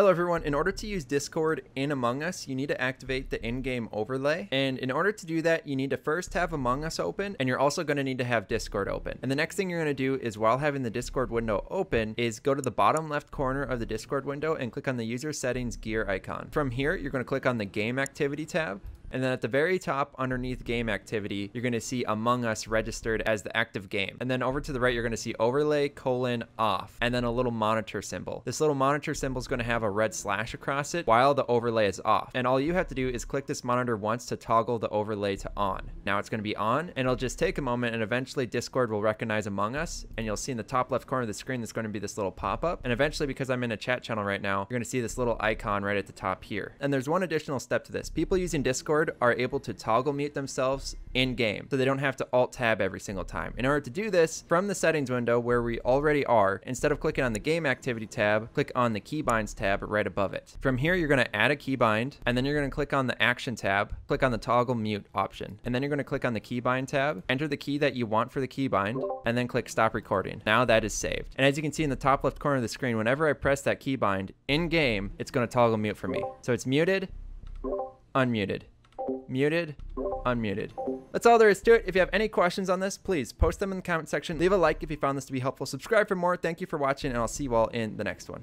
Hello everyone, in order to use Discord in Among Us, you need to activate the in-game overlay. And in order to do that, you need to first have Among Us open, and you're also gonna need to have Discord open. And the next thing you're gonna do is while having the Discord window open, is go to the bottom left corner of the Discord window and click on the user settings gear icon. From here, you're gonna click on the game activity tab, and then at the very top underneath game activity, you're going to see Among Us registered as the active game. And then over to the right, you're going to see overlay colon off and then a little monitor symbol. This little monitor symbol is going to have a red slash across it while the overlay is off. And all you have to do is click this monitor once to toggle the overlay to on. Now it's going to be on and it'll just take a moment and eventually Discord will recognize Among Us and you'll see in the top left corner of the screen there's going to be this little pop-up. And eventually because I'm in a chat channel right now, you're going to see this little icon right at the top here. And there's one additional step to this. People using Discord keyboard are able to toggle mute themselves in game so they don't have to alt tab every single time. In order to do this from the settings window where we already are, instead of clicking on the game activity tab, click on the keybinds tab right above it. From here, you're going to add a keybind and then you're going to click on the action tab, click on the toggle mute option, and then you're going to click on the keybind tab, enter the key that you want for the keybind, and then click stop recording. Now that is saved. And as you can see in the top left corner of the screen, whenever I press that keybind in game, it's going to toggle mute for me. So it's muted, unmuted muted, unmuted. That's all there is to it. If you have any questions on this, please post them in the comment section. Leave a like if you found this to be helpful. Subscribe for more. Thank you for watching, and I'll see you all in the next one.